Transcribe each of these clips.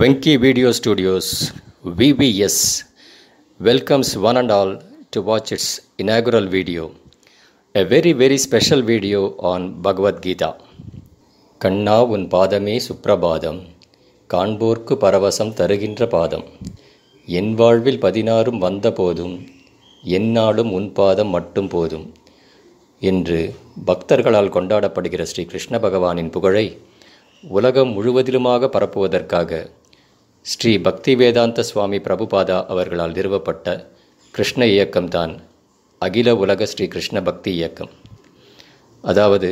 Venky video studios VBS welcomes one and all to watch its inaugural video a very very special video on Bhagavad Gita. Kanna உன் பாதமே சுப்ரபாதம் காண்போர்க்கு பரவசம் தருகின்ற பாதம் என் வாழ்வில் பதினாறும் வந்த போதும் எந்நாளும் உன் பாதம் மட்டும் போதும் என்று பக்தர்களால் கொண்டாடப்படுகிற ஸ்ரீ கிருஷ்ண பகவானின் புகழை உலகம் முழுவதிலுமாக பரப்புவதற்காக ஸ்ரீ பக்தி வேதாந்த சுவாமி பிரபுபாதா அவர்களால் நிறுவப்பட்ட கிருஷ்ண இயக்கம்தான் அகில உலக ஸ்ரீ கிருஷ்ண பக்தி இயக்கம் அதாவது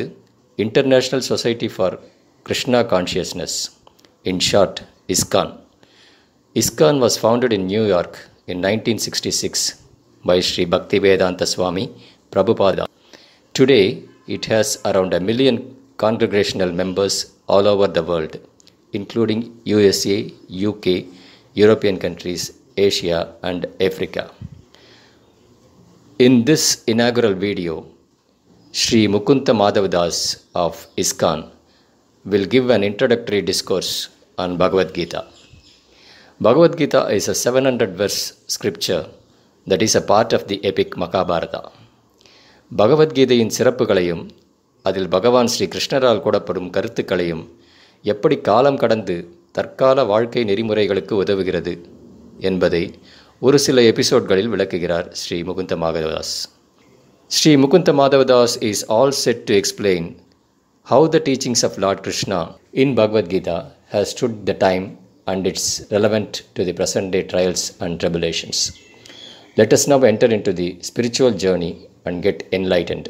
international society for Krishna consciousness in short ISKCON ISKCON was founded in New York in nineteen sixty six by Shri Bhakti Vedanta Swami Prabhupada today it has around a million congregational members all over the world including USA, UK, European countries, Asia and Africa. In this inaugural video, Sri Mukunda Madhavadas of ISKCON will give an introductory discourse on Bhagavad Gita. Bhagavad Gita is a 700 verse scripture that is a part of the epic Mahabharata பகவத்கீதையின் சிறப்புகளையும் அதில் பகவான் ஸ்ரீ கிருஷ்ணரால் கூடப்படும் கருத்துக்களையும் எப்படி காலம் கடந்து தற்கால வாழ்க்கை நெறிமுறைகளுக்கு உதவுகிறது என்பதை ஒரு சில எபிசோட்களில் விளக்குகிறார் Shri Mukunda Madhavadas Shri Mukunda Madhavadas is all set to explain how the teachings of lord Krishna in Bhagavad Gita has stood the time it's relevant relevant to the present day trials and tribulations. Let us now enter into the spiritual journey and get enlightened.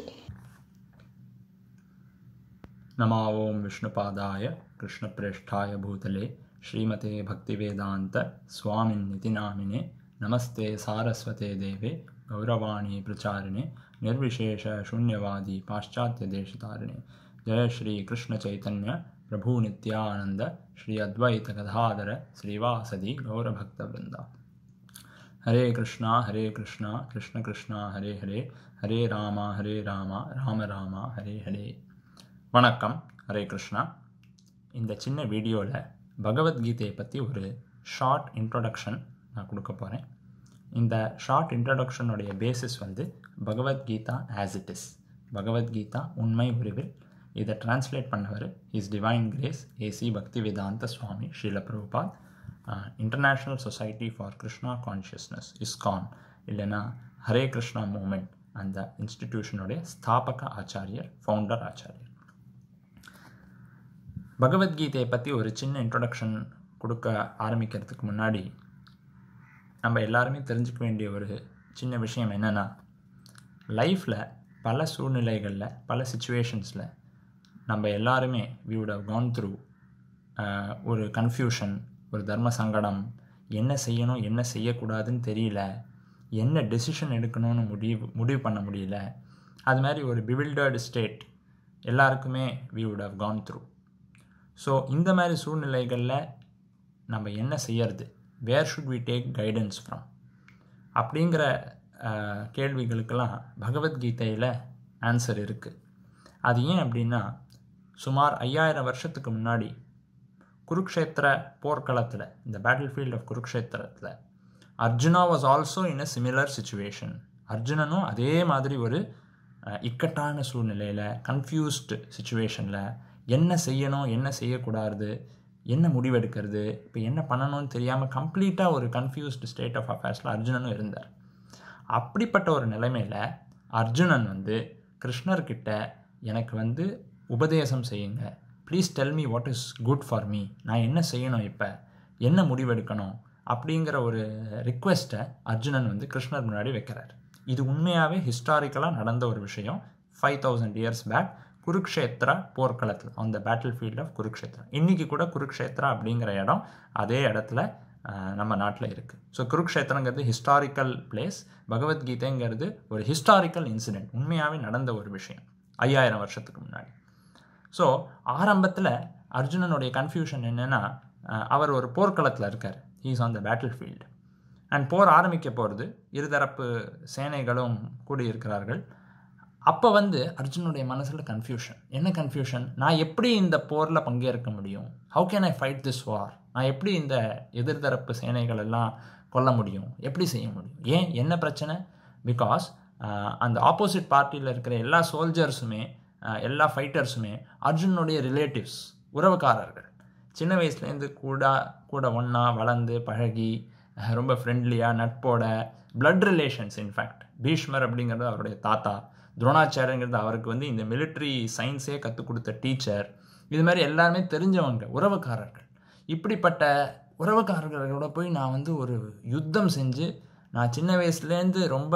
Namo Om Vishnupadaya कृष्णप्रेष्ठाय भूतले श्रीमते भक्तिवेदान्तस्वामिनिति नामिने नमस्ते सारस्वते देवे गौरवाणी प्रचारिणि निर्विशेषशून्यवादी पाश्चात्यदेशतारिणि जय श्रीकृष्णचैतन्यप्रभुनित्यानन्द श्री अद्वैतगधाधर श्रीवासदि गौरभक्तवृन्दा हरे कृष्ण हरे कृष्ण कृष्ण हरे हरे हरे राम हरे राम राम राम हरे हरे वणकं हरे कृष्ण இந்த சின்ன வீடியோவில் பகவத்கீதையை பற்றி ஒரு ஷார்ட் இன்ட்ரொடக்ஷன் நான் கொடுக்க போகிறேன் இந்த ஷார்ட் இன்ட்ரொடக்ஷனுடைய பேசிஸ் வந்து Bhagavad Gita as it is Bhagavad Gita உண்மை உருவில் இதை டிரான்ஸ்லேட் பண்ணவர் is divine grace A C Bhakti Vedanta Swami Shrila Prabhupada international society for Krishna consciousness ISKCON இல்லைனா ஹரே கிருஷ்ணா மூமெண்ட் அந்த இன்ஸ்டிடியூஷனுடைய ஸ்தாபக ஆச்சாரியர் ஃபவுண்டர் ஆச்சாரியர் பகவத்கீதையை பற்றி ஒரு சின்ன இன்ட்ரொடக்ஷன் கொடுக்க ஆரம்பிக்கிறதுக்கு முன்னாடி நம்ம எல்லாருமே தெரிஞ்சுக்க வேண்டிய ஒரு சின்ன விஷயம் என்னென்னா லைஃப்பில் பல சூழ்நிலைகளில் பல சுச்சுவேஷன்ஸில் நம்ம எல்லாருமே we would have gone through ஒரு கன்ஃபியூஷன் ஒரு தர்ம சங்கடம் என்ன செய்யணும் என்ன செய்யக்கூடாதுன்னு தெரியல என்ன டெசிஷன் எடுக்கணும்னு முடிவு முடிவு பண்ண முடியல அது மாதிரி ஒரு பிவில்டர்டு ஸ்டேட் எல்லாருக்குமே we would have gone through so இந்த மாதிரி சூழ்நிலைகளில் நம்ம என்ன செய்யறது where should we take guidance from அப்படிங்கிற கேள்விகளுக்கெல்லாம் பகவத்கீதையில் ஆன்சர் இருக்குது அது ஏன் அப்படின்னா சுமார் ஐயாயிரம் வருஷத்துக்கு முன்னாடி குருக்ஷேத்திர போர்க்களத்தில் இந்த பேட்டில் ஃபீல்ட் ஆஃப் குருக்ஷேத்திரத்தில் Arjuna was also in a similar situation அர்ஜுனனும் அதே மாதிரி ஒரு இக்கட்டான சூழ்நிலையில் கன்ஃபியூஸ்டு சுச்சுவேஷனில் என்ன செய்யணும் என்ன செய்யக்கூடாது என்ன முடிவெடுக்கிறது இப்போ என்ன பண்ணணும்னு தெரியாமல் கம்ப்ளீட்டாக ஒரு கன்ஃபியூஸ்டு ஸ்டேட் ஆஃப் அஃபேர்ஸில் அர்ஜுனனும் இருந்தார் அப்படிப்பட்ட ஒரு நிலைமையில் அர்ஜுனன் வந்து கிருஷ்ணர்கிட்ட எனக்கு வந்து உபதேசம் செய்யுங்க please tell me what is good for me நான் என்ன செய்யணும் இப்போ என்ன முடிவெடுக்கணும் அப்படிங்கிற ஒரு ரிக்வெஸ்ட்டை அர்ஜுனன் வந்து கிருஷ்ணர் முன்னாடி வைக்கிறார் இது உண்மையாகவே ஹிஸ்டாரிக்கலாக நடந்த ஒரு விஷயம் five thousand years back Kurukshetra போர்க்களத்தில் அந்த பேட்டில் ஃபீல்ட் ஆஃப் குருக்ஷேத்ரா இன்றைக்கி கூட குருக்ஷேத்ரா அப்படிங்கிற இடம் அதே இடத்துல நம்ம நாட்டில் இருக்குது ஸோ குருக்ஷேத்திரங்கிறது ஹிஸ்டாரிக்கல் பிளேஸ் பகவத்கீதைங்கிறது ஒரு ஹிஸ்டாரிக்கல் இன்சிடெண்ட் உண்மையாகவே நடந்த ஒரு விஷயம் ஐயாயிரம் வருஷத்துக்கு முன்னாடி ஸோ ஆரம்பத்தில் அர்ஜுனனுடைய கன்ஃபியூஷன் என்னென்னா அவர் ஒரு போர்க்களத்தில் இருக்கார் he's on the battle field and போர் ஆரம்பிக்க போகிறது இருதரப்பு சேனைகளும் கூடியிருக்கிறார்கள் அப்போ வந்து அர்ஜுனுடைய மனசில் கன்ஃபியூஷன் என்ன கன்ஃபியூஷன் நான் எப்படி இந்த போரில் பங்கேற்க முடியும் how can I fight this war நான் எப்படி இந்த எதிர்தரப்பு சேனைகள் எல்லாம் கொல்ல முடியும் எப்படி செய்ய முடியும் ஏன் என்ன பிரச்சனை பிகாஸ் அந்த ஆப்போசிட் பார்ட்டியில் இருக்கிற எல்லா சோல்ஜர்ஸுமே எல்லா ஃபைட்டர்ஸுமே அர்ஜுனுடைய ரிலேட்டிவ்ஸ் உறவுக்காரர்கள் சின்ன வயசுலேருந்து கூட கூட ஒன்றா வளர்ந்து பழகி ரொம்ப ஃப்ரெண்ட்லியாக நட்போட பிளட் ரிலேஷன்ஸ் இன்ஃபேக்ட் பீஷ்மர் அப்படிங்கிறது அவருடைய தாத்தா துரோணாச்சாரியங்கிறது அவருக்கு வந்து இந்த மிலிட்ரி சயின்ஸே கற்றுக் கொடுத்த டீச்சர் இது மாதிரி எல்லாருமே தெரிஞ்சவங்க உறவுக்காரர்கள் இப்படிப்பட்ட உறவுக்காரர்களோட போய் நான் வந்து ஒரு யுத்தம் செஞ்சு நான் சின்ன வயசுலேருந்து ரொம்ப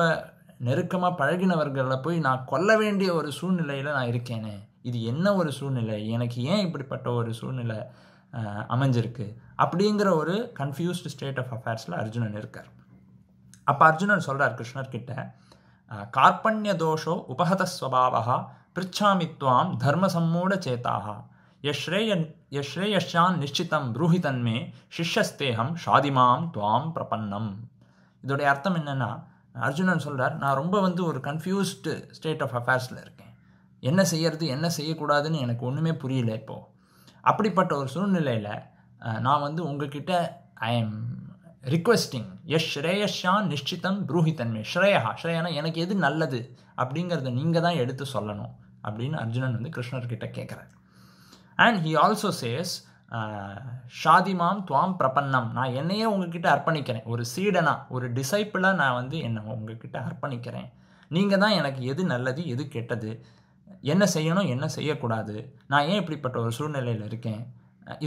நெருக்கமாக பழகினவர்களை போய் நான் கொல்ல வேண்டிய ஒரு சூழ்நிலையில் நான் இருக்கேனே இது என்ன ஒரு சூழ்நிலை எனக்கு ஏன் இப்படிப்பட்ட ஒரு சூழ்நிலை அமைஞ்சிருக்கு அப்படிங்கிற ஒரு கன்ஃபியூஸ்டு ஸ்டேட் ஆஃப் அஃபேர்ஸில் அர்ஜுனன் இருக்கார் அப்போ அர்ஜுனன் சொல்கிறார் கிருஷ்ணர்கிட்ட कार्पण्यदोषो उपहतस्वभावः पृच्छामि त्वां धर्मसम्मूढचेताः यश्रेय यश्रेयश्यान् நிச்சித்தம் ब्रूहि சிஷ்யஸ்தேகம் ஷாதிமாம் துவாம் பிரபன்னம் இதோடைய அர்த்தம் என்னென்னா அர்ஜுனன் சொல்கிறார் நான் ரொம்ப வந்து ஒரு கன்ஃபியூஸ்டு ஸ்டேட் ஆஃப் அஃபேர்ஸில் இருக்கேன் என்ன செய்யறது என்ன செய்யக்கூடாதுன்னு எனக்கு ஒன்றுமே புரியல இப்போது அப்படிப்பட்ட ஒரு சூழ்நிலையில் நான் வந்து உங்ககிட்ட ஐ எம் ரிக்வெஸ்டிங் எஸ் ஸ்ரேயஷான் நிஷ்டிதம் புரூஹித்தன்மை ஸ்ரேயா ஸ்ரேயனா எனக்கு எது நல்லது அப்படிங்கிறத நீங்கள் தான் எடுத்து சொல்லணும் அப்படின்னு அர்ஜுனன் வந்து கிருஷ்ணர்கிட்ட கேட்குறார் அண்ட் ஹி ஆல்சோ சேஸ் ஷாதிமாம் துவாம் பிரபன்னம் நான் என்னையே உங்ககிட்ட அர்ப்பணிக்கிறேன் ஒரு சீடனாக ஒரு டிசைப்பிளாக நான் வந்து என்னை உங்ககிட்ட அர்ப்பணிக்கிறேன் நீங்கள் தான் எனக்கு எது நல்லது எது கெட்டது என்ன செய்யணும் என்ன செய்யக்கூடாது நான் ஏன் இப்படிப்பட்ட ஒரு சூழ்நிலையில் இருக்கேன்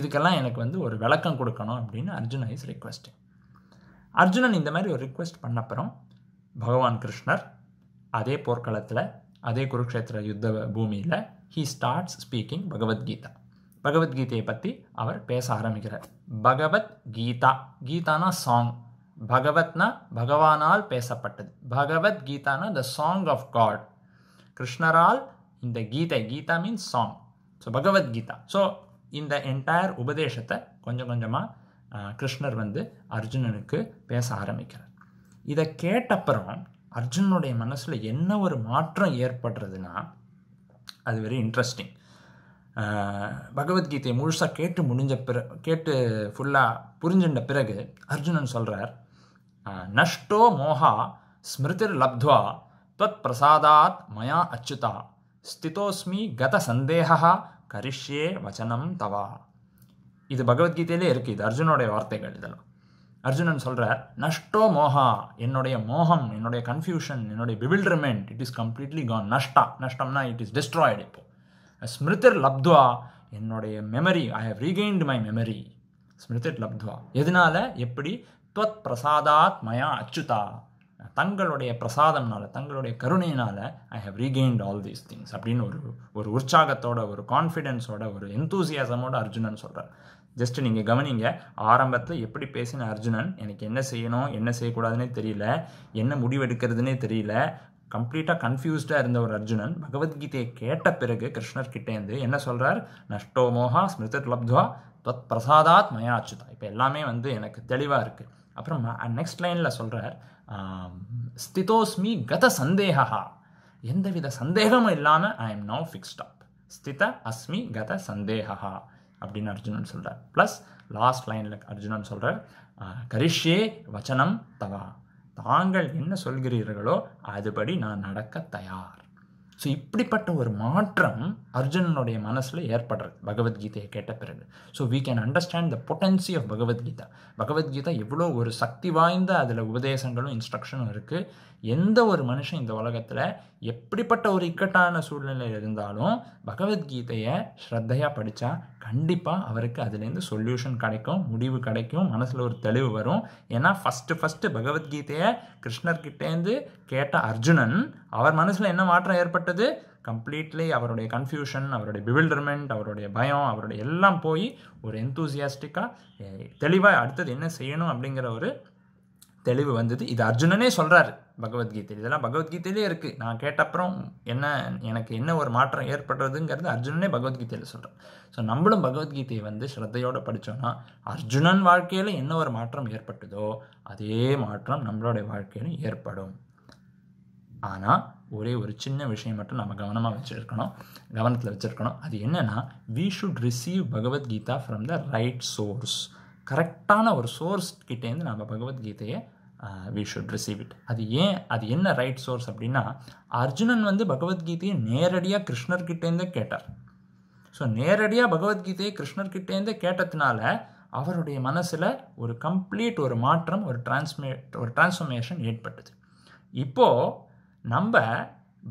இதுக்கெல்லாம் எனக்கு வந்து ஒரு விளக்கம் கொடுக்கணும் அப்படின்னு அர்ஜுன் ஐஸ் ரிக்வஸ்ட்டு அர்ஜுனன் இந்த மாதிரி ஒரு ரிக்வெஸ்ட் பண்ண அப்புறம் பகவான் கிருஷ்ணர் அதே போர்க்களத்தில் அதே குருக்ஷேத்திர யுத்த பூமியில் ஹீ ஸ்டார்ட்ஸ் ஸ்பீக்கிங் பகவத்கீதா பகவத்கீதையை பற்றி அவர் பேச ஆரம்பிக்கிறார் பகவத் கீதா கீதானா சாங் பகவத்னா பகவானால் பேசப்பட்டது பகவத் கீதானா த சாங் ஆஃப் காட் கிருஷ்ணரால் இந்த கீதை Gita means song so Bhagavad Gita so இந்த என்டையர் உபதேசத்தை கொஞ்சம் கொஞ்சமாக கிருஷ்ணர் வந்து அர்ஜுனனுக்கு பேச ஆரம்பிக்கிறார் இதை கேட்டப்புறம் அர்ஜுனனுடைய மனசில் என்ன ஒரு மாற்றம் ஏற்படுறதுன்னா அது வெரி இன்ட்ரெஸ்டிங் பகவத்கீதையை முழுசாக கேட்டு முடிஞ்ச பிற கேட்டு ஃபுல்லாக புரிஞ்சின்ற பிறகு அர்ஜுனன் சொல்கிறார் நஷ்டோ மோகா ஸ்மிருதிர் லப்துவா துவத் பிரசாதாத் மயா அச்சுதா ஸ்திதோஸ்மி கத சந்தேகா கரிஷ்யே வச்சனம் தவா இது பகவத்கீதையிலே இருக்குது இது அர்ஜுனோடைய வார்த்தைகள் இதெல்லாம் அர்ஜுனன் சொல்கிறார் நஷ்டோ மோகா என்னுடைய மோகம் என்னுடைய கன்ஃபியூஷன் என்னுடைய bewilderment it is completely gone நஷ்டா நஷ்டம்னா இட் இஸ் டிஸ்ட்ராய்டு இப்போ ஸ்மிருதிர் லப்துவா என்னுடைய memory I have regained my memory ஸ்மிருதிர் லப்துவா எதனால எப்படி துவத் பிரசாதாத் மயா அச்சுதா தங்களுடைய பிரசாதம்னால தங்களுடைய கருணையினால் I have regained all these things அப்படின்னு ஒரு ஒரு உற்சாகத்தோட ஒரு கான்ஃபிடென்ஸோட ஒரு எந்தூசியாசமோட அர்ஜுனன் சொல்கிறார் ஜஸ்ட் நீங்கள் கவனிங்க ஆரம்பத்தில் எப்படி பேசின அர்ஜுனன் எனக்கு என்ன செய்யணும் என்ன செய்யக்கூடாதுன்னே தெரியல என்ன முடிவெடுக்கிறதுனே தெரியல கம்ப்ளீட்டாக கன்ஃபியூஸ்டாக இருந்த ஒரு அர்ஜுனன் பகவத்கீதையை கேட்ட பிறகு கிருஷ்ணர் கிட்டேருந்து என்ன சொல்கிறார் நஷ்டோ மோகா ஸ்மிருதத் லப்துவா தத் பிரசாதாத் மயாச்சுதா இப்போ எல்லாமே வந்து எனக்கு தெளிவாக இருக்குது அப்புறம் நெக்ஸ்ட் லைனில் சொல்கிறார் ஸ்திதோஸ்மி கத சந்தேகா எந்தவித சந்தேகமும் இல்லாமல் I am now fixed up ஸ்தித அஸ்மி கத சந்தேகா அப்படின்னு அர்ஜுனன் சொல்கிறார் ப்ளஸ் லாஸ்ட் லைனில் அர்ஜுனன் சொல்கிறார் கரிஷ்யே வச்சனம் தவா தாங்கள் என்ன சொல்கிறீர்களோ அதுபடி நான் நடக்க தயார் ஸோ இப்படிப்பட்ட ஒரு மாற்றம் அர்ஜுனனுடைய மனசில் ஏற்படுறது பகவத்கீதையை கேட்ட பிறகு so we can understand the potency of Bhagavad Gita Bhagavad Gita எவ்வளோ ஒரு சக்தி வாய்ந்த அதில் உபதேசங்களும் இன்ஸ்ட்ரக்ஷனும் இருக்குது எந்த ஒரு மனுஷன் இந்த உலகத்தில் எப்படிப்பட்ட ஒரு இக்கட்டான சூழ்நிலை இருந்தாலும் பகவத்கீதையை ஸ்ரத்தையாக படித்தா கண்டிப்பாக அவருக்கு அதுலேருந்து சொல்யூஷன் கிடைக்கும் முடிவு கிடைக்கும் மனசில் ஒரு தெளிவு வரும் ஏன்னா ஃபஸ்ட்டு ஃபஸ்ட்டு பகவத்கீதையை கிருஷ்ணர்கிட்டேருந்து கேட்ட அர்ஜுனன் அவர் மனசில் என்ன மாற்றம் ஏற்பட்டது கம்ப்ளீட்லி அவருடைய கன்ஃபியூஷன் அவருடைய பிவில்டர்மெண்ட் அவருடைய பயம் அவருடைய எல்லாம் போய் ஒரு எந்தூசியாஸ்டிக்காக தெளிவாக அடுத்தது என்ன செய்யணும் அப்படிங்கிற ஒரு தெளிவு வந்தது இது அர்ஜுனனே சொல்கிறாரு பகவத்கீதையில் இதெல்லாம் பகவத்கீதையிலே இருக்குது நான் கேட்டப்புறம் என்ன எனக்கு என்ன ஒரு மாற்றம் ஏற்படுறதுங்கிறது அர்ஜுனனே பகவத்கீதையில் சொல்கிறேன் ஸோ நம்மளும் பகவத்கீதையை வந்து ஸ்ரத்தையோடு படித்தோன்னா அர்ஜுனன் வாழ்க்கையில் என்ன ஒரு மாற்றம் ஏற்பட்டதோ அதே மாற்றம் நம்மளுடைய வாழ்க்கையிலும் ஏற்படும் ஆனால் ஒரே ஒரு சின்ன விஷயம் மட்டும் நம்ம கவனமாக வச்சுருக்கணும் கவனத்தில் வச்சுருக்கணும் அது என்னென்னா we should receive Bhagavad Gita from the right source கரெக்டான ஒரு சோர்ஸ் கிட்டேருந்து நம்ம பகவத்கீதையை வி ஷுட் ரிசீவ் இட் அது ஏன் அது என்ன ரைட் சோர்ஸ் அப்படின்னா அர்ஜுனன் வந்து பகவத்கீதையை நேரடியாக கிருஷ்ணர்கிட்டேருந்தே கேட்டார் ஸோ நேரடியாக பகவத்கீதையை கிருஷ்ணர்கிட்டேருந்தே கேட்டதுனால அவருடைய மனசில் ஒரு கம்ப்ளீட் ஒரு மாற்றம் ஒரு டிரான்ஸ்மே ஒரு டிரான்ஸ்ஃபர்மேஷன் ஏற்பட்டது இப்போது நம்ம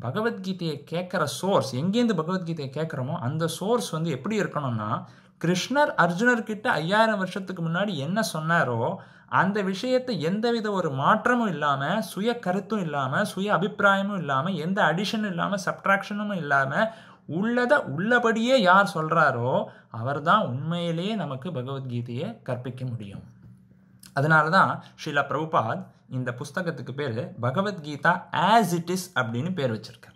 பகவத்கீதையை கேட்குற சோர்ஸ் எங்கேருந்து பகவத்கீதையை கேட்குறோமோ அந்த சோர்ஸ் வந்து எப்படி இருக்கணும்னா கிருஷ்ணர் அர்ஜுனர்கிட்ட ஐயாயிரம் வருஷத்துக்கு முன்னாடி என்ன சொன்னாரோ அந்த விஷயத்தை எந்தவித ஒரு மாற்றமும் இல்லாமல் சுய கருத்தும் இல்லாமல் சுய அபிப்பிராயமும் இல்லாமல் எந்த அடிஷனும் இல்லாமல் சப்ட்ராக்ஷனும் இல்லாமல் உள்ளதை உள்ளபடியே யார் சொல்கிறாரோ அவர் தான் உண்மையிலேயே நமக்கு பகவத்கீதையை கற்பிக்க முடியும் அதனால தான் ஷீலா பிரபுபாத் இந்த புஸ்தகத்துக்கு பேர் பகவத்கீதா ஆஸ் இட் இஸ் அப்படின்னு பேர் வச்சுருக்கார்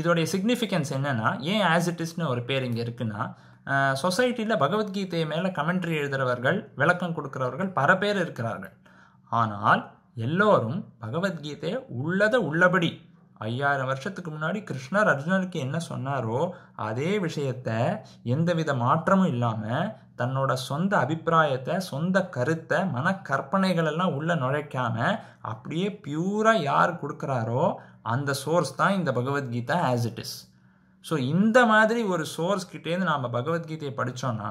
இதோடைய சிக்னிஃபிகன்ஸ் என்னென்னா ஏன் ஆஸ் இட் இஸ்னு ஒரு பேர் இங்கே இருக்குன்னா சொசைட்டியில் பகவத்கீதை மேலே கமெண்ட்ரி எழுதுகிறவர்கள் விளக்கம் கொடுக்குறவர்கள் பல பேர் இருக்கிறார்கள் ஆனால் எல்லோரும் பகவத்கீதையை உள்ளதை உள்ளபடி ஐயாயிரம் வருஷத்துக்கு முன்னாடி கிருஷ்ணர் அர்ஜுனருக்கு என்ன சொன்னாரோ அதே விஷயத்த எந்தவித மாற்றமும் இல்லாமல் தன்னோட சொந்த அபிப்பிராயத்தை சொந்த கருத்தை மனக்கற்பனைகள் எல்லாம் உள்ளே நுழைக்காமல் அப்படியே பியூராக யார் கொடுக்குறாரோ அந்த சோர்ஸ் தான் இந்த Bhagavad Gita as it is so இந்த மாதிரி ஒரு சோர்ஸ் கிட்டேருந்து நாம் பகவத்கீதையை படித்தோம்னா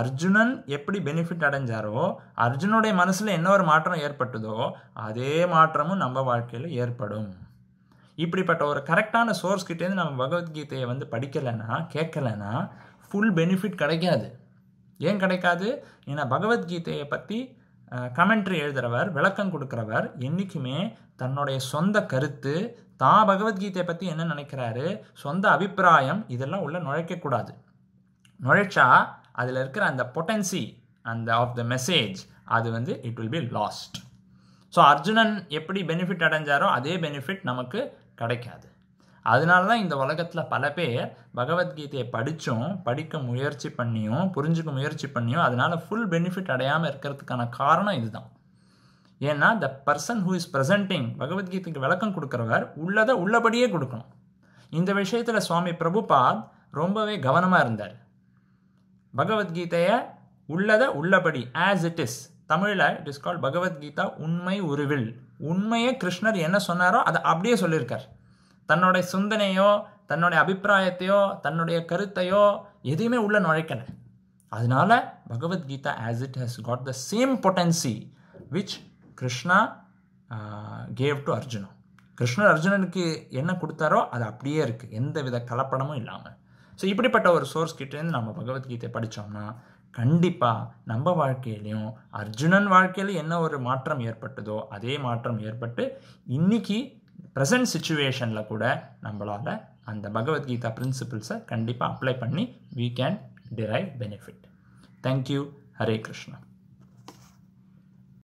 அர்ஜுனன் எப்படி பெனிஃபிட் அடைஞ்சாரோ அர்ஜுனுடைய மனசில் என்ன ஒரு மாற்றம் ஏற்பட்டதோ அதே மாற்றமும் நம்ம வாழ்க்கையில் ஏற்படும் இப்படிப்பட்ட ஒரு கரெக்டான சோர்ஸ் கிட்டேருந்து நம்ம பகவத்கீதையை வந்து படிக்கலைன்னா கேட்கலைன்னா ஃபுல் பெனிஃபிட் கிடைக்காது ஏன் கிடைக்காது ஏன்னா பகவத்கீதையை பற்றி கமெண்ட்ரி எழுதுகிறவர் விளக்கம் கொடுக்குறவர் என்றைக்குமே தன்னுடைய சொந்த கருத்து தான் பகவத்கீதையை பற்றி என்ன நினைக்கிறாரு சொந்த அபிப்பிராயம் இதெல்லாம் உள்ளே நுழைக்கக்கூடாது நுழைச்சா அதில் இருக்கிற அந்த பொட்டன்சி அந்த ஆஃப் த மெசேஜ் அது வந்து it will be lost so Arjunan எப்படி பெனிஃபிட் அடைஞ்சாரோ அதே பெனிஃபிட் நமக்கு கிடைக்காது அதனால தான் இந்த உலகத்தில் பல பேர் பகவத்கீதையை படித்தும் படிக்க முயற்சி பண்ணியும் புரிஞ்சுக்க முயற்சி பண்ணியும் அதனால் ஃபுல் பெனிஃபிட் அடையாமல் இருக்கிறதுக்கான காரணம் இதுதான் ஏன்னா the person who is presenting பகவத்கீதைக்கு விளக்கம் கொடுக்குறவர் உள்ளதை உள்ளபடியே கொடுக்கணும் இந்த விஷயத்தில் சுவாமி பிரபுபாத் ரொம்பவே கவனமாக இருந்தார் பகவத்கீதையை உள்ளதை உள்ளபடி ஆஸ் இட் இஸ் தமிழில் இட் இஸ் கால் பகவத்கீதா உண்மை உருவில் உண்மையே கிருஷ்ணர் என்ன சொன்னாரோ அதை அப்படியே சொல்லியிருக்கார் தன்னுடைய சிந்தனையோ தன்னுடைய அபிப்பிராயத்தையோ தன்னுடைய கருத்தையோ எதையுமே உள்ளே நுழைக்கலை அதனால Bhagavad Gita as it has got the same potency which Krishna gave to அர்ஜுனும் கிருஷ்ணர் அர்ஜுனனுக்கு என்ன கொடுத்தாரோ அது அப்படியே இருக்குது எந்த வித கலப்படமும் இல்லாமல் ஸோ இப்படிப்பட்ட ஒரு சோர்ஸ் கிட்டேருந்து நம்ம பகவத்கீதையை படித்தோம்னா கண்டிப்பாக நம்ம வாழ்க்கையிலையும் அர்ஜுனன் வாழ்க்கையில் என்ன ஒரு மாற்றம் ஏற்பட்டதோ அதே மாற்றம் ஏற்பட்டு இன்றைக்கி ப்ரெசன்ட் சுச்சுவேஷனில் கூட நம்மளால் அந்த பகவத்கீதா பிரின்சிபிள்ஸை கண்டிப்பாக அப்ளை பண்ணி we can derive benefit thank you Hare Krishna